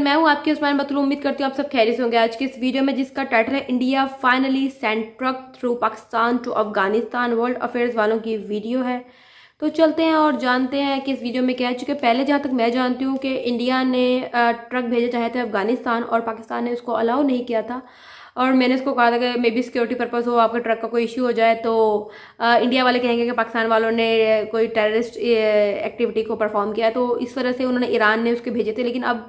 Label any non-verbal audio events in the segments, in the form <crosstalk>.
Everyone मैं हूं आपके उस्मान बतुल उम्मीद करती हूं आप सब खैरिस होंगे आज के इस वीडियो में जिसका टाइटल है India finally send truck through Pakistan to Afghanistan World Affairs वालों की वीडियो है तो चलते हैं और जानते हैं कि इस वीडियो में क्या है चूँकि पहले जहाँ तक मैं जानती हूँ कि इंडिया ने ट्रक भेजे चाहे थे अफगानिस्तान और पाकिस्तान ने उसको अलाउ नहीं किया था और मैंने इसको कहा था कि मे बी सिक्योरिटी पर्पज़ हो आपके ट्रक का कोई इशू हो जाए तो आ, इंडिया वाले कहेंगे कि पाकिस्तान वालों ने कोई टेररिस्ट एक्टिविटी को परफॉर्म किया तो इस वजह से उन्होंने ईरान ने उसके भेजे थे लेकिन अब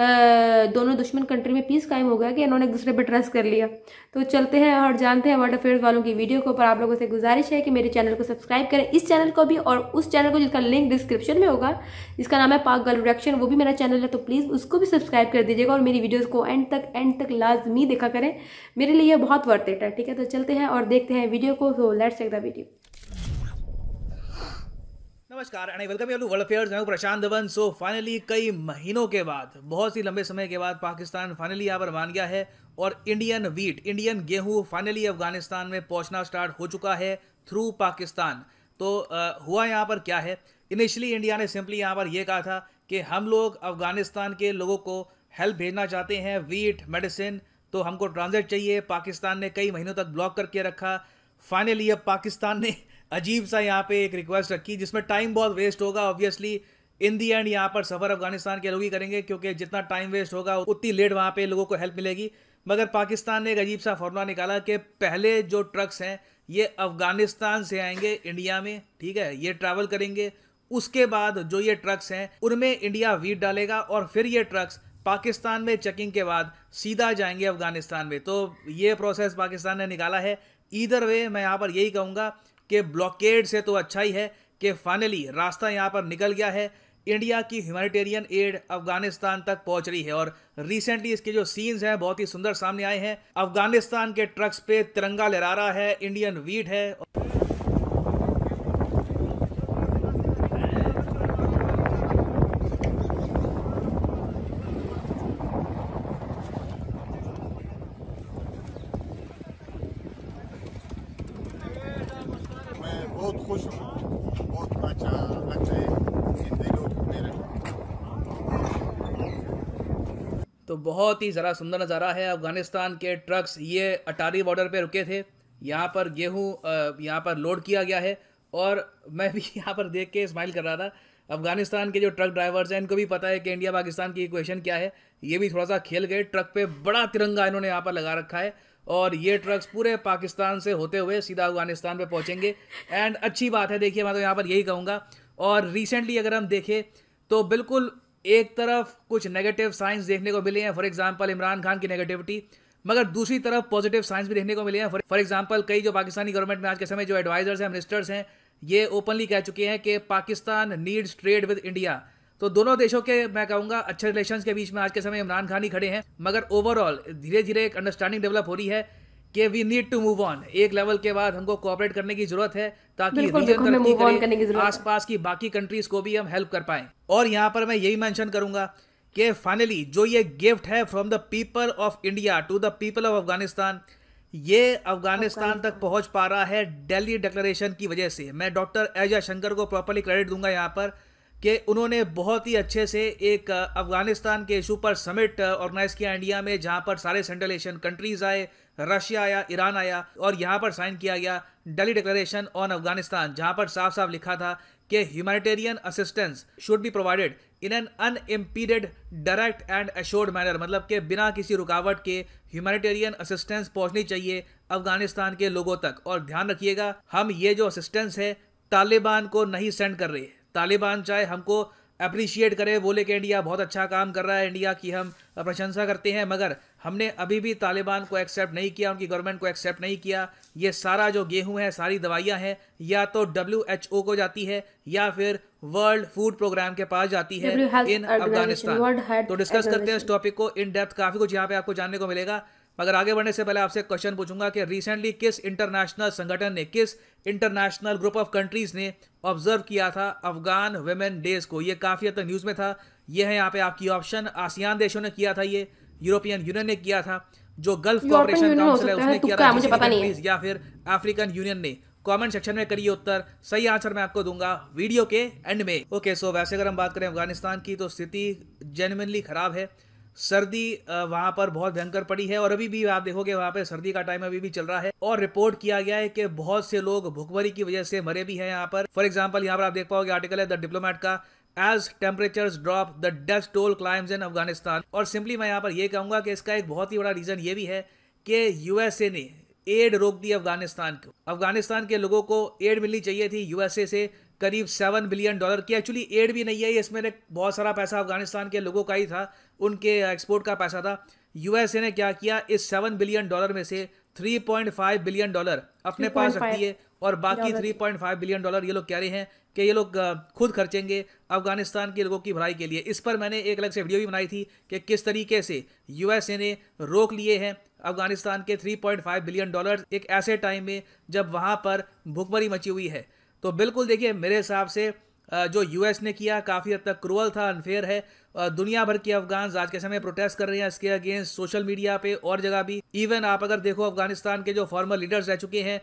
दोनों दुश्मन कंट्री में पीस कायम हो गया कि इन्होंने एक दूसरे पर ट्रस्ट कर लिया तो चलते हैं और जानते हैं वर्ल्ड अफेयर्स वालों की वीडियो को पर आप लोगों से गुजारिश है कि मेरे चैनल को सब्सक्राइब करें इस चैनल को भी और उस चैनल को जिसका लिंक डिस्क्रिप्शन में होगा जिसका नाम है पाक गर्ल रिएक्शन वो भी मेरा चैनल है तो प्लीज़ उसको भी सब्सक्राइब कर दीजिएगा और मेरी वीडियोज़ को एंड तक एंड तक लाजमी देखा करें मेरे लिए बहुत वर्थ है ठीक है तो चलते हैं और देखते हैं वीडियो को तो लेट्स चेक द वीडियो नमस्कार and welcome you World Affairs मैं प्रशांत धवन सो फाइनली कई महीनों के बाद बहुत ही लंबे समय के बाद पाकिस्तान फाइनली यहाँ पर मान गया है और इंडियन वीट इंडियन गेहूं फाइनली अफगानिस्तान में पहुंचना स्टार्ट हो चुका है थ्रू पाकिस्तान तो आ, हुआ यहाँ पर क्या है इनिशियली इंडिया ने सिंपली यहाँ पर यह कहा था कि हम लोग अफगानिस्तान के लोगों को हेल्प भेजना चाहते हैं वीट मेडिसिन तो हमको ट्रांजिट चाहिए पाकिस्तान ने कई महीनों तक ब्लॉक करके रखा फाइनली अब पाकिस्तान ने अजीब सा यहाँ पे एक रिक्वेस्ट रखी जिसमें टाइम बहुत वेस्ट होगा ऑब्वियसली इन दी एंड यहाँ पर सफ़र अफगानिस्तान के लोग ही करेंगे क्योंकि जितना टाइम वेस्ट होगा उतनी लेट वहाँ पे लोगों को हेल्प मिलेगी मगर पाकिस्तान ने एक अजीब सा फॉर्मूला निकाला कि पहले जो ट्रक्स हैं ये अफगानिस्तान से आएंगे इंडिया में ठीक है ये ट्रैवल करेंगे उसके बाद जो ये ट्रक्स हैं उनमें इंडिया वीट डालेगा और फिर ये ट्रक्स पाकिस्तान में चेकिंग के बाद सीधा जाएंगे अफगानिस्तान में तो ये प्रोसेस पाकिस्तान ने निकाला है इधर वे मैं यहाँ पर यही कहूँगा कि ब्लॉकेड से तो अच्छा ही है कि फाइनली रास्ता यहाँ पर निकल गया है इंडिया की ह्यूमैनिटेरियन एड अफगानिस्तान तक पहुंच रही है और रिसेंटली इसके जो सीन्स हैं बहुत ही सुंदर सामने आए हैं अफगानिस्तान के ट्रक्स पे तिरंगा लहरा रहा है इंडियन वीट है बहुत ही ज़रा सुंदर नज़ारा है अफ़गानिस्तान के ट्रक्स ये अटारी बॉर्डर पे रुके थे यहाँ पर गेहूँ यहाँ पर लोड किया गया है और मैं भी <laughs> यहाँ पर देख के स्माइल कर रहा था अफ़गानिस्तान के जो ट्रक ड्राइवर्स हैं इनको भी पता है कि इंडिया पाकिस्तान की इक्वेशन क्या है ये भी थोड़ा सा खेल गए ट्रक पर बड़ा तिरंगा इन्होंने यहाँ पर लगा रखा है और ये ट्रक्स पूरे पाकिस्तान से होते हुए सीधा अफगानिस्तान पर पहुँचेंगे एंड अच्छी बात है देखिए मैं तो यहाँ पर यही कहूँगा और रिसेंटली अगर हम देखें तो बिल्कुल एक तरफ कुछ नेगेटिव साइंस देखने को मिले हैं फॉर एग्जाम्पल इमरान खान की नेगेटिविटी मगर दूसरी तरफ पॉजिटिव साइंस भी देखने को मिले हैं फॉर एग्जाम्पल कई जो पाकिस्तानी गवर्नमेंट में आज के समय जो एडवाइजर्स हैं मिनिस्टर्स हैं ये ओपनली कह चुके हैं कि Pakistan needs trade with India तो दोनों देशों के मैं कहूँगा अच्छे रिलेशन के बीच में आज के समय इमरान खान ही खड़े हैं मगर ओवरऑल धीरे धीरे एक अंडरस्टैंडिंग डेवलप हो रही है कि we need to move on एक लेवल के बाद हमको कोऑपरेट करने की जरूरत है ताकि आस पास की बाकी कंट्रीज को भी हम हेल्प कर पाए और यहाँ पर मैं यही मैंशन करूंगा कि फाइनली जो ये गिफ्ट है from the people of India to the people of Afghanistan ये अफगानिस्तान तक पहुंच पा रहा है दिल्ली डिक्लेरेशन की वजह से मैं डॉक्टर एजा शंकर को प्रॉपरली क्रेडिट दूंगा यहाँ पर कि उन्होंने बहुत ही अच्छे से एक अफगानिस्तान के इशू पर समिट ऑर्गेनाइज किया इंडिया में जहाँ पर सारे सेंट्रल एशियन कंट्रीज आए रशिया आया ईरान आया और यहाँ पर साइन किया गया डेली डिक्लेरेशन ऑन अफगानिस्तान जहाँ पर साफ साफ लिखा था कि humanitarian assistance should be provided in an unimpeded direct and assured manner मतलब कि बिना किसी रुकावट के ह्यूमैनिटेरियन असिस्टेंस पहुँचनी चाहिए अफगानिस्तान के लोगों तक और ध्यान रखिएगा हम ये जो असिस्टेंस है तालिबान को नहीं सेंड कर रहे तालिबान चाहे हमको अप्रिशिएट करे बोले कि इंडिया बहुत अच्छा काम कर रहा है इंडिया की हम प्रशंसा करते हैं मगर हमने अभी भी तालिबान को एक्सेप्ट नहीं किया उनकी गवर्नमेंट को एक्सेप्ट नहीं किया ये सारा जो गेहूं है सारी दवाइयां हैं या तो डब्ल्यू एच ओ को जाती है या फिर वर्ल्ड फूड प्रोग्राम के पास जाती है इन अफगानिस्तान तो डिस्कस करते हैं इस टॉपिक को इन डेप्थ काफ़ी कुछ यहाँ पे आपको जानने को मिलेगा मगर आगे बढ़ने से पहले आपसे क्वेश्चन पूछूंगा कि रिसेंटली किस इंटरनेशनल संगठन ने किस इंटरनेशनल ग्रुप ऑफ कंट्रीज ने ऑब्जर्व किया था अफगान वेमेन डेज को ये काफ़ी हद तक न्यूज़ में था ये है यहाँ पे आपकी ऑप्शन आसियान देशों ने किया था ये यूरोपियन यूनियन ने किया था जो गल्फ कॉपरेशन काउंसिल है उसने किया था या फिर अफ्रीकन यूनियन ने कमेंट सेक्शन में करिए उत्तर सही आंसर मैं आपको दूंगा वीडियो के एंड में ओके okay, सो so वैसे अगर हम बात करें अफगानिस्तान की तो स्थिति जेनविनली खराब है सर्दी वहाँ पर बहुत भयंकर पड़ी है और अभी भी आप देखोगे वहां पर सर्दी का टाइम अभी भी चल रहा है और रिपोर्ट किया गया है कि बहुत से लोग भुखमरी की वजह से मरे भी हैं यहाँ पर फॉर एग्जाम्पल यहाँ पर आप देख पाओगे आर्टिकल है द डिप्लोमेट का as temperature drop the death toll climbs in Afghanistan और सिंपली मैं यहाँ पर यह कहूंगा कि इसका एक बहुत ही बड़ा रीज़न ये भी है कि यूएसए ने एड रोक दी अफगानिस्तान को अफगानिस्तान के लोगों को एड मिलनी चाहिए थी यूएसए से करीब सेवन बिलियन डॉलर की एक्चुअली एड भी नहीं है इसमें बहुत सारा पैसा अफगानिस्तान के लोगों का ही था उनके एक्सपोर्ट का पैसा था यूएसए ने क्या किया इस सेवन बिलियन डॉलर में से three point five billion dollar अपने पास रखती है और बाकी three point five billion dollar ये लोग कह रहे हैं कि ये लोग खुद खर्चेंगे अफगानिस्तान के लोगों की भलाई के लिए इस पर मैंने एक अलग से वीडियो भी बनाई थी कि किस तरीके से यूएसए ने रोक लिए हैं अफगानिस्तान के 3.5 बिलियन डॉलर एक ऐसे टाइम में जब वहाँ पर भुखमरी मची हुई है तो बिल्कुल देखिए मेरे हिसाब से जो यूएस ने किया काफ़ी हद तक क्रूअल था अनफेयर है दुनिया भर के अफगान आज के समय प्रोटेस्ट कर रहे हैं इसके अगेंस्ट सोशल मीडिया पे और जगह भी इवन आप अगर देखो अफगानिस्तान के जो फॉर्मर लीडर्स रह चुके हैं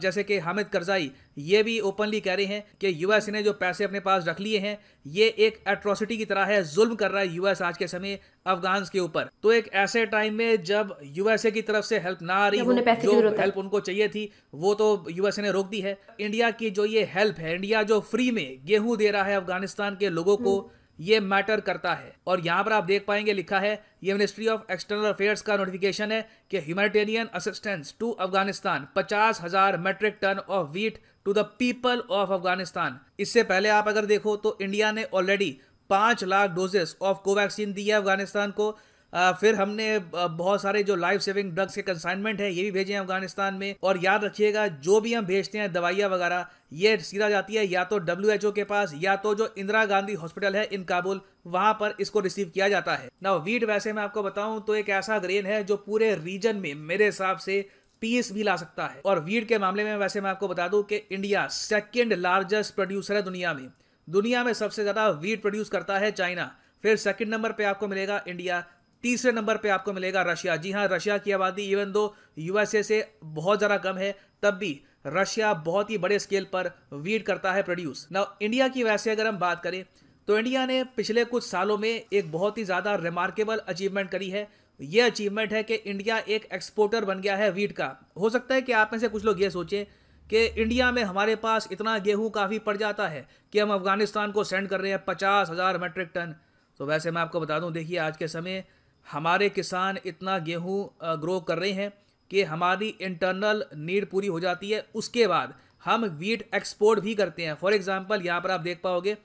जैसे कि हामिद करजाई ये भी ओपनली कह रहे हैं कि यूएस ने जो पैसे अपने पास रख लिए हैं ये एक एट्रोसिटी की तरह है जुल्म कर रहा है यूएस आज के समय अफगान के ऊपर तो एक ऐसे टाइम में जब यूएसए की तरफ से हेल्प ना आ रही जो हेल्प उनको चाहिए थी वो तो यूएसए ने रोक दी है इंडिया की जो ये हेल्प है इंडिया जो फ्री में गेहूं दे रहा है अफगानिस्तान के लोगों को हम्म। ये मैटर करता है और यहाँ पर आप देख पाएंगे लिखा है ये मिनिस्ट्री ऑफ एक्सटर्नल अफेयर्स का नोटिफिकेशन है कि ह्यूमैनिटेरियन असिस्टेंस टू अफगानिस्तान पचास हजार metric ton of wheat to the people of Afghanistan इससे पहले आप अगर देखो तो इंडिया ने ऑलरेडी पांच लाख डोजेस ऑफ कोवैक्सीन दी है अफगानिस्तान को फिर हमने बहुत सारे जो लाइफ सेविंग ड्रग्स के कंसाइनमेंट है ये भी भेजे हैं अफगानिस्तान में और याद रखिएगा जो भी हम भेजते हैं दवाइयाँ वगैरह ये सीधा जाती है या तो डब्ल्यू के पास या तो जो इंदिरा गांधी हॉस्पिटल है इन काबुल वहाँ पर इसको रिसीव किया जाता है ना वीट वैसे मैं आपको बताऊँ तो एक ऐसा ग्रेन है जो पूरे रीजन में मेरे हिसाब से पीस भी ला सकता है और वीट के मामले में वैसे मैं आपको बता दूं कि इंडिया सेकंड लार्जेस्ट प्रोड्यूसर है दुनिया में दुनिया में सबसे ज़्यादा वीट प्रोड्यूस करता है चाइना फिर सेकंड नंबर पे आपको मिलेगा इंडिया तीसरे नंबर पे आपको मिलेगा रशिया जी हाँ रशिया की आबादी इवन दो यूएसए से बहुत ज़्यादा कम है तब भी रशिया बहुत ही बड़े स्केल पर वीड करता है प्रोड्यूस ना इंडिया की वैसे अगर हम बात करें तो इंडिया ने पिछले कुछ सालों में एक बहुत ही ज़्यादा रिमार्केबल अचीवमेंट करी है यह अचीवमेंट है कि इंडिया एक एक्सपोर्टर बन गया है वीट का हो सकता है कि आप में से कुछ लोग ये सोचें कि इंडिया में हमारे पास इतना गेहूं काफ़ी पड़ जाता है कि हम अफ़गानिस्तान को सेंड कर रहे हैं पचास हज़ार मेट्रिक टन तो वैसे मैं आपको बता दूं देखिए आज के समय हमारे किसान इतना गेहूँ ग्रो कर रहे हैं कि हमारी इंटरनल नीड पूरी हो जाती है उसके बाद हम वीट एक्सपोर्ट भी करते हैं फॉर एग्ज़ाम्पल यहाँ पर आप देख पाओगे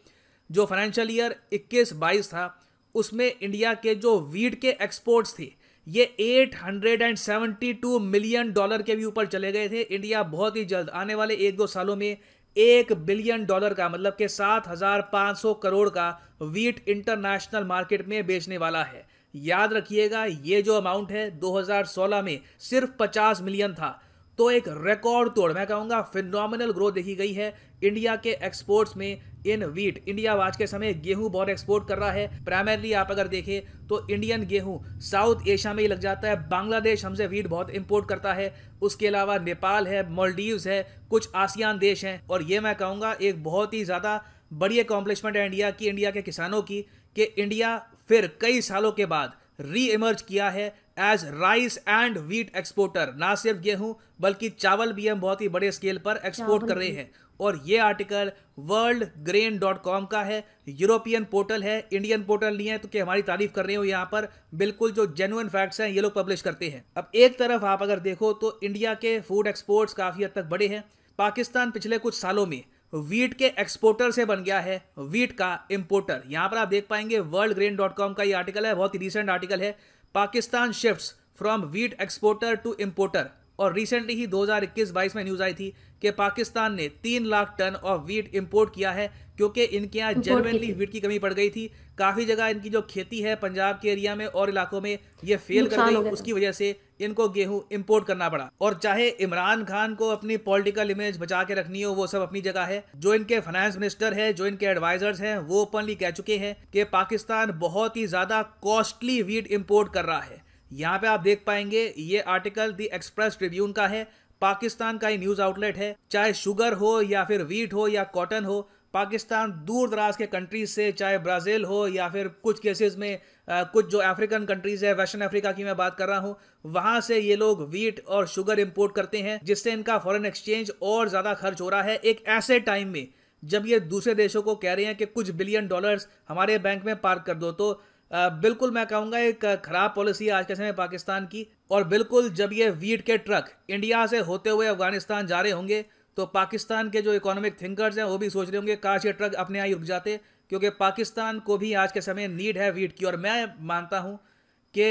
जो फाइनेंशियल ईयर 21-22 था उसमें इंडिया के जो वीट के एक्सपोर्ट्स थे ये 872 मिलियन डॉलर के भी ऊपर चले गए थे इंडिया बहुत ही जल्द आने वाले एक दो सालों में एक बिलियन डॉलर का मतलब के सात करोड़ का वीट इंटरनेशनल मार्केट में बेचने वाला है याद रखिएगा ये जो अमाउंट है 2016 में सिर्फ 50 मिलियन था तो एक रिकॉर्ड तोड़ मैं कहूँगा फिनोमिनल ग्रोथ देखी गई है इंडिया के एक्सपोर्ट्स में इन वीट इंडिया आज के समय गेहूं बहुत एक्सपोर्ट कर रहा है प्राइमरली आप अगर देखें तो इंडियन गेहूं साउथ एशिया में ही लग जाता है बांग्लादेश हमसे वीट बहुत इंपोर्ट करता है उसके अलावा नेपाल है मॉलडीव्स है कुछ आसियान देश हैं और ये मैं कहूँगा एक बहुत ही ज़्यादा बड़ी अकॉम्पलिशमेंट है इंडिया की इंडिया के किसानों की कि इंडिया फिर कई सालों के बाद री इमर्ज किया है as rice and wheat exporter ना सिर्फ गेहूं बल्कि चावल भी हम बहुत ही बड़े स्केल पर एक्सपोर्ट कर रहे हैं और ये article world grain dot com का है यूरोपियन पोर्टल है इंडियन पोर्टल नहीं है तो क्या हमारी तारीफ कर रहे हो यहाँ पर बिल्कुल जो जेनुअन फैक्ट्स हैं ये लोग पब्लिश करते हैं अब एक तरफ आप अगर देखो तो इंडिया के फूड एक्सपोर्ट्स काफ़ी हद तक बड़े हैं पाकिस्तान पिछले कुछ सालों में वीट के एक्सपोर्टर से बन गया है वीट का इंपोर्टर यहां पर आप देख पाएंगे वर्ल्ड ग्रेन डॉट कॉम का ये आर्टिकल है बहुत ही रिसेंट आर्टिकल है Pakistan shift from wheat exporter to importer और रिसेंटली ही 2021-22 में न्यूज़ आई थी कि पाकिस्तान ने तीन lakh ton of wheat import किया है क्योंकि इनके यहाँ जनरली वीट की कमी पड़ गई थी काफ़ी जगह इनकी जो खेती है पंजाब के एरिया में और इलाकों में ये फेल कर गई उसकी वजह से इनको गेहूं इंपोर्ट करना पड़ा और चाहे इमरान खान को अपनी पॉलिटिकल इमेज बचा के रखनी हो वो सब अपनी जगह है जो इनके फाइनेंस मिनिस्टर है जो इनके एडवाइजर्स हैं वो ओपनली कह चुके हैं कि पाकिस्तान बहुत ही ज़्यादा कॉस्टली वीट इम्पोर्ट कर रहा है यहाँ पे आप देख पाएंगे ये आर्टिकल दी एक्सप्रेस ट्रिब्यून का है पाकिस्तान का ही न्यूज आउटलेट है चाहे शुगर हो या फिर वीट हो या कॉटन हो पाकिस्तान दूर दराज के कंट्रीज से चाहे ब्राज़ील हो या फिर कुछ केसेस में आ, कुछ जो अफ्रीकन कंट्रीज़ है वेस्टर्न अफ्रीका की मैं बात कर रहा हूँ वहाँ से ये लोग वीट और शुगर इम्पोर्ट करते हैं जिससे इनका फॉरेन एक्सचेंज और ज़्यादा खर्च हो रहा है एक ऐसे टाइम में जब ये दूसरे देशों को कह रहे हैं कि कुछ बिलियन डॉलर्स हमारे बैंक में पार्क कर दो तो आ, बिल्कुल मैं कहूँगा एक ख़राब पॉलिसी आज के समय पाकिस्तान की और बिल्कुल जब ये वीट के ट्रक इंडिया से होते हुए अफगानिस्तान जा रहे होंगे तो पाकिस्तान के जो इकोनॉमिक थिंकर्स हैं वो भी सोच रहे होंगे काश ये ट्रक अपने यहाँ ही रुक जाते क्योंकि पाकिस्तान को भी आज के समय नीड है वीट की और मैं मानता हूँ कि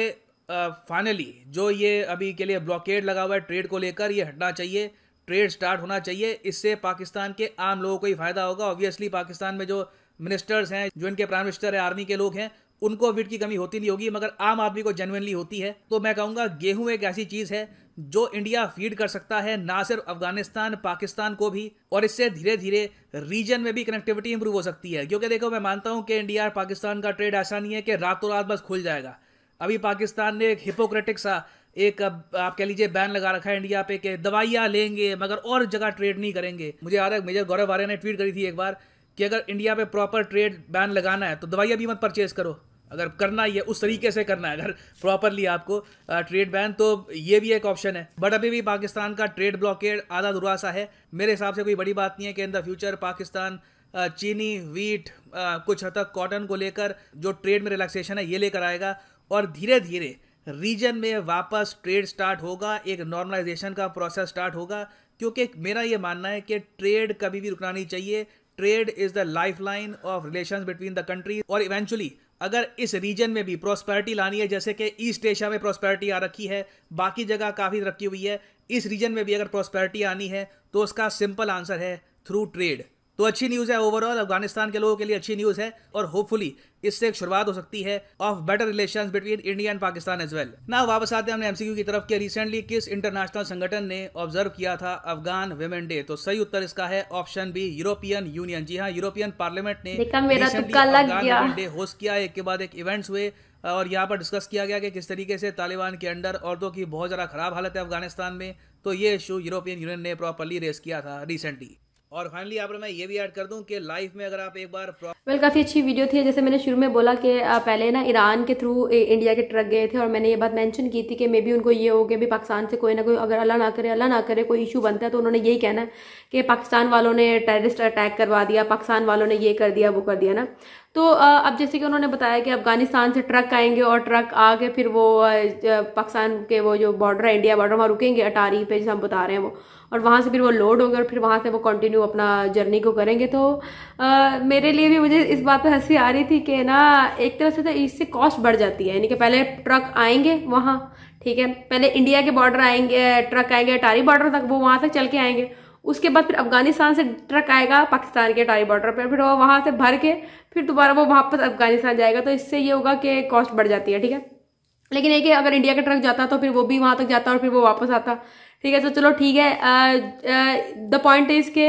फाइनली जो ये अभी के लिए ब्लॉकेड लगा हुआ है ट्रेड को लेकर ये हटना चाहिए ट्रेड स्टार्ट होना चाहिए इससे पाकिस्तान के आम लोगों को ही फायदा होगा ऑब्वियसली पाकिस्तान में जो मिनिस्टर्स हैं जो इनके प्राइम मिनिस्टर हैं आर्मी के लोग हैं उनको वीट की कमी होती नहीं होगी मगर आम आदमी को जेनुनली होती है तो मैं कहूँगा गेहूँ एक ऐसी चीज़ है जो इंडिया फीड कर सकता है ना सिर्फ अफगानिस्तान पाकिस्तान को भी और इससे धीरे धीरे रीजन में भी कनेक्टिविटी इंप्रूव हो सकती है क्योंकि देखो मैं मानता हूँ कि इंडिया और पाकिस्तान का ट्रेड ऐसा नहीं है कि रातों रात बस खुल जाएगा अभी पाकिस्तान ने एक हिपोक्रेटिक सा एक आप कह लीजिए बैन लगा रखा है इंडिया पे कि दवाइयाँ लेंगे मगर और जगह ट्रेड नहीं करेंगे मुझे याद है मेजर गौरव आर्य ने ट्वीट करी थी एक बार कि अगर इंडिया पे प्रॉपर ट्रेड बैन लगाना है तो दवाइयाँ भी मत परचेज करो अगर करना है उस तरीके से करना है अगर प्रॉपरली आपको ट्रेड बैन तो ये भी एक ऑप्शन है बट अभी भी पाकिस्तान का ट्रेड ब्लॉकेड आधा दुरा सा है मेरे हिसाब से कोई बड़ी बात नहीं है कि इन द फ्यूचर पाकिस्तान चीनी वीट कुछ हद तक कॉटन को लेकर जो ट्रेड में रिलैक्सेशन है ये लेकर आएगा और धीरे धीरे रीजन में वापस ट्रेड स्टार्ट होगा एक नॉर्मलाइजेशन का प्रोसेस स्टार्ट होगा क्योंकि मेरा ये मानना है कि ट्रेड कभी भी रुकना नहीं चाहिए trade is the lifeline of relation between the country और इवेंचुअली अगर इस रीजन में भी प्रॉस्पैरिटी लानी है जैसे कि ईस्ट एशिया में प्रॉस्पैरिटी आ रखी है बाकी जगह काफ़ी तरक्की हुई है इस रीजन में भी अगर प्रॉस्पैरिटी आनी है तो उसका सिंपल आंसर है थ्रू ट्रेड तो अच्छी न्यूज़ है ओवरऑल अफगानिस्तान के लोगों के लिए अच्छी न्यूज़ है और होपफुली इससे एक शुरुआत हो सकती है of better relation between India and Pakistan as well ना वापस आते हैं हमने एमसीक्यू की तरफ के रिसेंटली किस इंटरनेशनल संगठन ने ऑब्जर्व किया था अफगान वेमेन डे तो सही उत्तर इसका है ऑप्शन बी यूरोपियन यूनियन जी हाँ यूरोपियन पार्लियामेंट ने डे होस्ट तो किया एक के बाद एक इवेंट्स हुए और यहाँ पर डिस्कस किया गया कि किस तरीके से तालिबान के अंडर औरतों की बहुत ज़्यादा खराब हालत है अफगानिस्तान में तो ये इशू यूरोपियन यूनियन ने प्रॉपरली रेस किया था रिसेंटली और फाइनली यहाँ पर मैं ये भी ऐड कर दूं कि लाइफ में अगर आप एक बार वेल well, काफ़ी अच्छी वीडियो थी जैसे मैंने शुरू में बोला कि पहले ना ईरान के थ्रू इंडिया के ट्रक गए थे और मैंने ये बात मेंशन की थी कि मे बी उनको ये हो गया भी पाकिस्तान से कोई ना कोई अगर अल्लाह ना करे अल्लाह ना करे कोई इशू बनता है तो उन्होंने यही कहना है कि पाकिस्तान वालों ने टेररिस्ट अटैक करवा दिया पाकिस्तान वालों ने ये कर दिया वो कर दिया ना तो अब जैसे कि उन्होंने बताया कि अफगानिस्तान से ट्रक आएंगे और ट्रक आके फिर वो पाकिस्तान के वो जो बॉर्डर है इंडिया बॉर्डर वहाँ रुकेंगे अटारी पे जैसे हम बता रहे हैं वो और वहाँ से फिर वो लोड होंगे और फिर वहाँ से वो कंटिन्यू अपना जर्नी को करेंगे तो आ, मेरे लिए भी मुझे मुझे इस बात पर हंसी आ रही थी कि ना एक तरह से तो इससे कॉस्ट बढ़ जाती है यानी कि पहले ट्रक आएंगे वहाँ ठीक है पहले इंडिया के बॉर्डर आएंगे ट्रक आएंगे अटारी बॉर्डर तक वो वहाँ तक चल के आएंगे उसके बाद फिर अफगानिस्तान से ट्रक आएगा पाकिस्तान के अटारी बॉर्डर पर फिर वो वहाँ से भर के फिर दोबारा वो वापस अफगानिस्तान जाएगा तो इससे ये होगा कि कॉस्ट बढ़ जाती है ठीक है लेकिन एक अगर इंडिया का ट्रक जाता तो फिर वो भी वहाँ तक जाता और फिर वो वापस आता ठीक है तो चलो ठीक है द पॉइंट इज के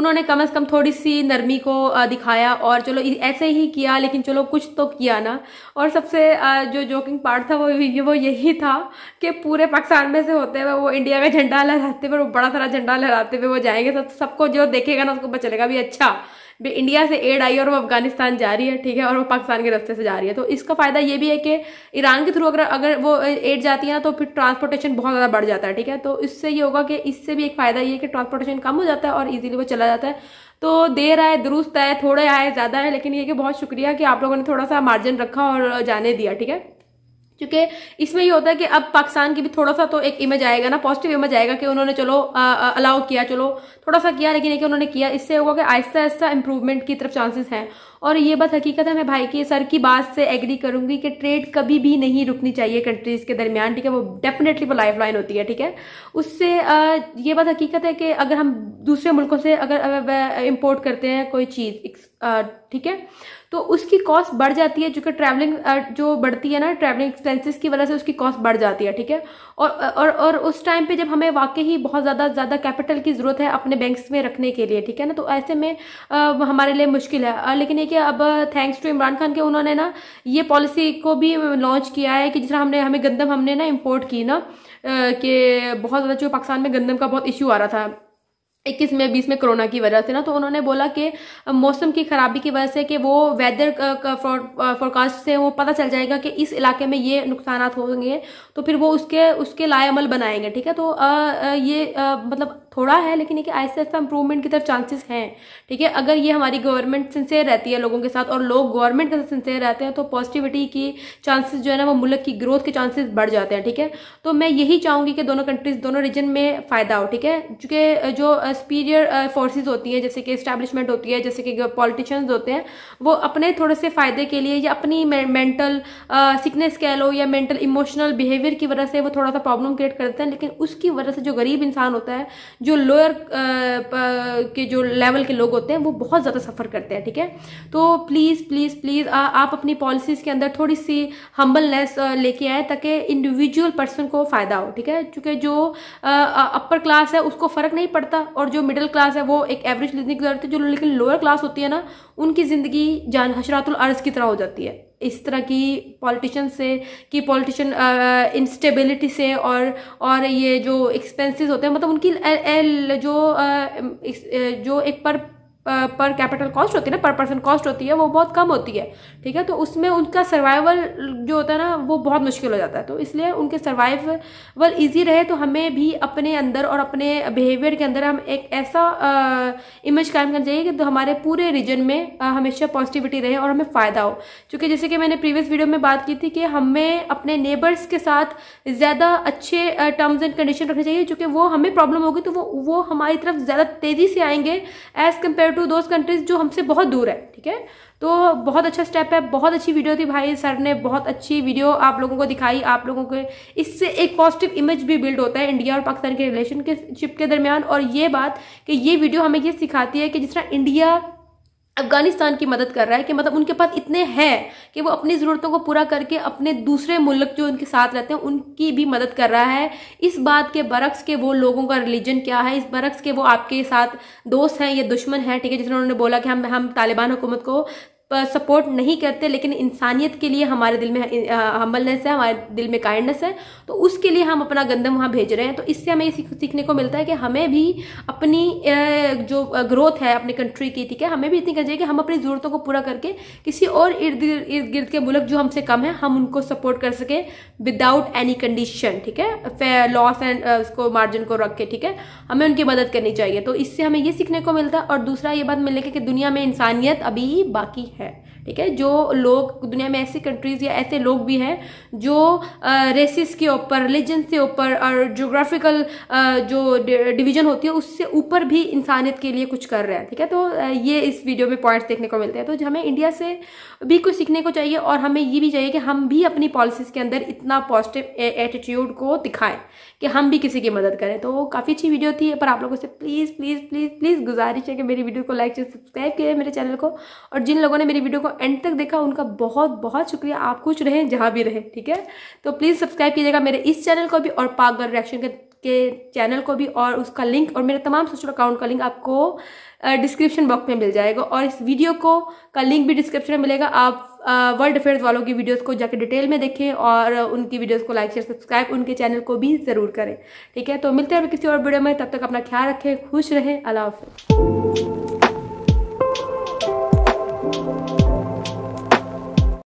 उन्होंने कम से कम थोड़ी सी नरमी को आ, दिखाया और चलो ऐसे ही किया लेकिन चलो कुछ तो किया ना और सबसे आ, जो जोकिंग पार्ट था वो वो यही था कि पूरे पाकिस्तान में से होते हुए वो इंडिया का झंडा लहराते हुए वो बड़ा सारा झंडा लहराते हुए वो जाएंगे तो सबको जो देखेगा ना उसको पता चलेगा भी अच्छा भी इंडिया से एड आई और वो अफगानिस्तान जा रही है ठीक है और वो पाकिस्तान के रास्ते से जा रही है तो इसका फायदा ये भी है कि ईरान के थ्रू अगर अगर वो एड जाती है ना तो फिर ट्रांसपोर्टेशन बहुत ज़्यादा बढ़ जाता है ठीक है तो इससे ये होगा कि इससे भी एक फ़ायदा ये है कि ट्रांसपोर्टेशन कम हो जाता है और ईजिली वो चला जाता है तो देर आए दुरुस्त आए थोड़े आए ज़्यादा है लेकिन ये कि बहुत शुक्रिया कि आप लोगों ने थोड़ा सा मार्जिन रखा और जाने दिया ठीक है क्योंकि इसमें ये होता है कि अब पाकिस्तान की भी थोड़ा सा तो एक इमेज आएगा ना पॉजिटिव इमेज आएगा कि उन्होंने चलो अलाउ किया चलो थोड़ा सा किया लेकिन एक उन्होंने किया इससे होगा कि आहिस्ता आहिस्ता इंप्रूवमेंट की तरफ चांसेस हैं और ये बात हकीकत है मैं भाई की सर की बात से एग्री करूंगी कि ट्रेड कभी भी नहीं रुकनी चाहिए कंट्रीज के दरमियान ठीक है वो डेफिनेटली वो लाइफ लाइन होती है ठीक है उससे ये बात हकीकत है कि अगर हम दूसरे मुल्कों से अगर इम्पोर्ट करते हैं कोई चीज़ ठीक है तो उसकी कॉस्ट बढ़ जाती है जो कि ट्रैवलिंग जो बढ़ती है ना ट्रैवलिंग एक्सपेंसेस की वजह से उसकी कॉस्ट बढ़ जाती है ठीक है और और और उस टाइम पे जब हमें वाकई ही बहुत ज़्यादा ज़्यादा कैपिटल की ज़रूरत है अपने बैंक्स में रखने के लिए ठीक है ना तो ऐसे में आ, हमारे लिए मुश्किल है आ, लेकिन ये कि अब थैंक्स टू इमरान खान के उन्होंने ना ये पॉलिसी को भी लॉन्च किया है कि जिस हमने हमें गंदम हमने ना इम्पोर्ट की ना कि बहुत ज़्यादा जो पाकिस्तान में गंदम का बहुत इशू आ रहा था इक्कीस में बीस में कोरोना की वजह से ना तो उन्होंने बोला कि मौसम की खराबी की वजह से कि वो वेदर फोरकास्ट से वो पता चल जाएगा कि इस इलाके में ये नुकसान होंगे तो फिर वो उसके उसके लाए अमल बनाएंगे ठीक है तो आ, आ, ये आ, मतलब थोड़ा है लेकिन एक ऐसे ऐसा इंप्रूवमेंट की तरफ चांसेस हैं ठीक है अगर ये हमारी गवर्नमेंट सिंसेयर रहती है लोगों के साथ और लोग गवर्नमेंट के साथ सिंसेयर रहते हैं तो पॉजिटिविटी की चांसेस जो है ना वो मुल्क की ग्रोथ के चांसेस बढ़ जाते हैं ठीक है तो मैं यही चाहूँगी कि दोनों कंट्रीज दोनों रीजन में फ़ायदा हो ठीक है क्योंकि जो सुपीरियर फोर्सेज होती हैं जैसे कि इस्टेब्लिशमेंट होती है जैसे कि पॉलिटिशियंस होते हैं वो अपने थोड़े से फ़ायदे के लिए या अपनी मेंटल सिकनेस कह लो या मेंटल इमोशनल बिहेवियर की वजह से वो थोड़ा सा प्रॉब्लम क्रिएट करते हैं लेकिन उसकी वजह से जो गरीब इंसान होता है जो लोअर के जो लेवल के लोग होते हैं वो बहुत ज़्यादा सफ़र करते हैं ठीक है तो प्लीज़ प्लीज़ प्लीज़ आप अपनी पॉलिसीज़ के अंदर थोड़ी सी हम्बलनेस लेके आए ताकि इंडिविजुअल पर्सन को फ़ायदा हो ठीक है क्योंकि जो अपर क्लास है उसको फ़र्क नहीं पड़ता और जो मिडिल क्लास है वो एक एवरेज लिखने की ज़रूरत है जो लेकिन लोअर क्लास होती है ना उनकी ज़िंदगी जान हशरातुल अर्ज़ की तरह हो जाती है इस तरह की पॉलिटिशन से कि पॉलिटिशन इंस्टेबिलिटी से और और ये जो एक्सपेंसेस होते हैं मतलब उनकी जो जो एक पर पर कैपिटल कॉस्ट होती है ना पर पर्सन कॉस्ट होती है वो बहुत कम होती है ठीक है तो उसमें उनका सर्वाइवल जो होता है ना वो बहुत मुश्किल हो जाता है तो इसलिए उनके सर्वाइवल ईजी रहे तो हमें भी अपने अंदर और अपने बिहेवियर के अंदर हम एक ऐसा इमेज कायम करना चाहिए कि तो हमारे पूरे रीजन में आ, हमेशा पॉजिटिविटी रहे और हमें फ़ायदा हो क्योंकि जैसे कि मैंने प्रीवियस वीडियो में बात की थी कि हमें अपने नेबर्स के साथ ज़्यादा अच्छे टर्म्स एंड कंडीशन रखने चाहिए क्योंकि वो हमें प्रॉब्लम होगी तो वो वो हमारी तरफ ज़्यादा तेज़ी से आएंगे as compare to those countries जो हमसे बहुत दूर है ठीक है तो बहुत अच्छा स्टेप है बहुत अच्छी वीडियो थी भाई सर ने बहुत अच्छी वीडियो आप लोगों को दिखाई आप लोगों के इससे एक पॉजिटिव इमेज भी बिल्ड होता है इंडिया और पाकिस्तान के रिलेशनशिप के के दरमियान और ये बात कि ये वीडियो हमें ये सिखाती है कि जिस तरह इंडिया अफगानिस्तान की मदद कर रहा है कि मतलब उनके पास इतने हैं कि वो अपनी ज़रूरतों को पूरा करके अपने दूसरे मुल्क जो उनके साथ रहते हैं उनकी भी मदद कर रहा है इस बात के बरक्स के वो लोगों का रिलीजन क्या है इस बरक्स के वो आपके साथ दोस्त हैं या दुश्मन हैं ठीक है जिसने उन्होंने बोला कि हम हम तालिबान हुकूमत को सपोर्ट नहीं करते लेकिन इंसानियत के लिए हमारे दिल में हम्बलनेस है हमारे दिल में काइंडनेस है तो उसके लिए हम अपना गंदम वहाँ भेज रहे हैं तो इससे हमें सीखने को मिलता है कि हमें भी अपनी जो ग्रोथ है अपनी कंट्री की ठीक है हमें भी इतनी करनी चाहिए कि हम अपनी ज़रूरतों को पूरा करके किसी और इर्द इर्द गिर्द के मुल्क जो हमसे कम है हम उनको सपोर्ट कर सकें विदाउट एनी कंडीशन ठीक है लॉस एंड उसको मार्जिन को रख के ठीक है हमें उनकी मदद करनी चाहिए तो इससे हमें ये सीखने को मिलता है और दूसरा ये बात मिलेगी कि दुनिया में इंसानियत अभी बाकी है है ठीक है जो लोग दुनिया में ऐसी कंट्रीज या ऐसे लोग भी हैं जो रेसिस के ऊपर रिलीजन से ऊपर और जोग्राफिकल जो डिवीजन होती है उससे ऊपर भी इंसानियत के लिए कुछ कर रहे हैं ठीक है तो ये इस वीडियो में पॉइंट्स देखने को मिलते हैं तो हमें इंडिया से भी कुछ सीखने को चाहिए और हमें ये भी चाहिए कि हम भी अपनी पॉलिसीज़ के अंदर इतना पॉजिटिव एटीट्यूड को दिखाएं कि हम भी किसी की मदद करें तो काफ़ी अच्छी वीडियो थी पर आप लोगों से प्लीज़ प्लीज़ प्लीज़ प्लीज़ गुजारिश है कि मेरी वीडियो को लाइक सब्सक्राइब करें मेरे चैनल को और जिन लोगों ने मेरी वीडियो को एंड तक देखा उनका बहुत बहुत शुक्रिया आप खुश रहें जहाँ भी रहें ठीक है तो प्लीज़ सब्सक्राइब कीजिएगा मेरे इस चैनल को भी और पाकगर रिएक्शन के के चैनल को भी और उसका लिंक और मेरे तमाम सोशल अकाउंट का लिंक आपको डिस्क्रिप्शन बॉक्स में मिल जाएगा और इस वीडियो को का लिंक भी डिस्क्रिप्शन में मिलेगा आप वर्ल्ड अफेयर्स वालों की वीडियोस को जाकर डिटेल में देखें और उनकी वीडियोस को लाइक शेयर सब्सक्राइब उनके चैनल को भी ज़रूर करें ठीक है तो मिलते हैं किसी और वीडियो में तब तक अपना ख्याल रखें खुश रहें अल्लाह हाफ